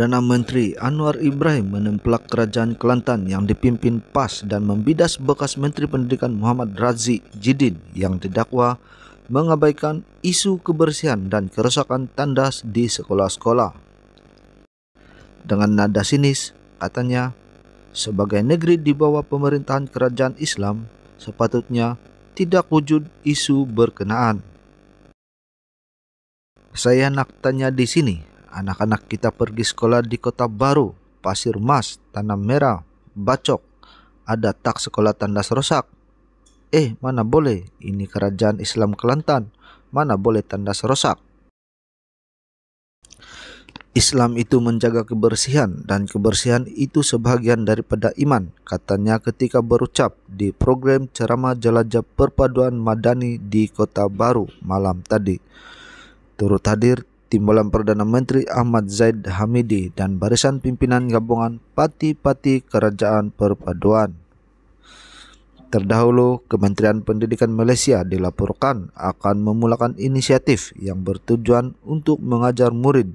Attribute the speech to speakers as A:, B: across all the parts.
A: Perdana Menteri Anwar Ibrahim menemplak kerajaan Kelantan yang dipimpin PAS dan membidas bekas Menteri Pendidikan Muhammad Razi Jidin yang didakwa mengabaikan isu kebersihan dan kerusakan tandas di sekolah-sekolah. Dengan nada sinis, katanya, sebagai negeri di bawah pemerintahan kerajaan Islam, sepatutnya tidak wujud isu berkenaan. Saya nak tanya di sini, anak-anak kita pergi sekolah di kota baru, Pasir Mas, Tanah Merah, Bacok. Ada tak sekolah tandas rosak. Eh, mana boleh, ini kerajaan Islam Kelantan. Mana boleh tandas rosak. Islam itu menjaga kebersihan dan kebersihan itu sebahagian daripada iman, katanya ketika berucap di program ceramah jelajah perpaduan madani di Kota Baru malam tadi. Turut hadir Timbalan Perdana Menteri Ahmad Zaid Hamidi dan barisan pimpinan gabungan Pati-Pati Kerajaan Perpaduan. Terdahulu, Kementerian Pendidikan Malaysia dilaporkan akan memulakan inisiatif yang bertujuan untuk mengajar murid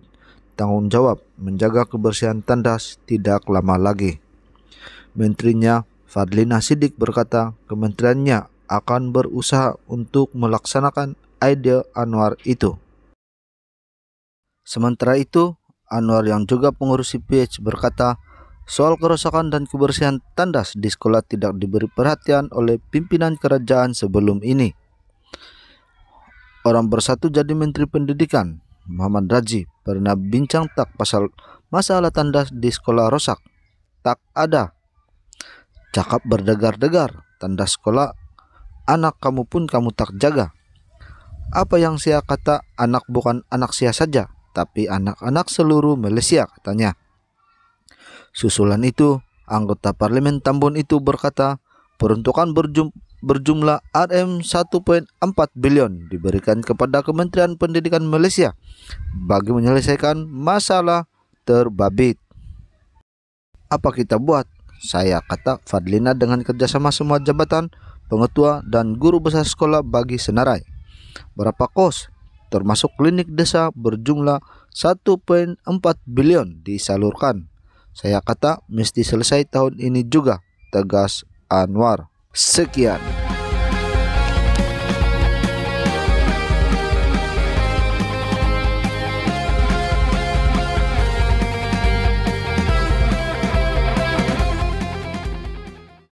A: tanggung jawab menjaga kebersihan tandas tidak lama lagi. Menterinya Fadlina Sidik berkata kementeriannya akan berusaha untuk melaksanakan ide Anwar itu. Sementara itu, Anwar yang juga pengurus IPH berkata, soal kerusakan dan kebersihan tandas di sekolah tidak diberi perhatian oleh pimpinan kerajaan sebelum ini. Orang bersatu jadi Menteri Pendidikan, Muhammad Raji, pernah bincang tak pasal masalah tandas di sekolah rusak. Tak ada. Cakap berdegar-degar, tandas sekolah, anak kamu pun kamu tak jaga. Apa yang saya kata anak bukan anak saya saja, tapi anak-anak seluruh Malaysia katanya. Susulan itu, anggota parlemen Tambun itu berkata, peruntukan berjum berjumlah RM 1.4 bilion diberikan kepada Kementerian Pendidikan Malaysia bagi menyelesaikan masalah terbabit. Apa kita buat? Saya kata Fadlina dengan kerjasama semua jabatan, pengetua, dan guru besar sekolah bagi senarai. Berapa kos? termasuk klinik desa berjumlah 1.4 billion disalurkan. Saya kata mesti selesai tahun ini juga, tegas Anwar. Sekian.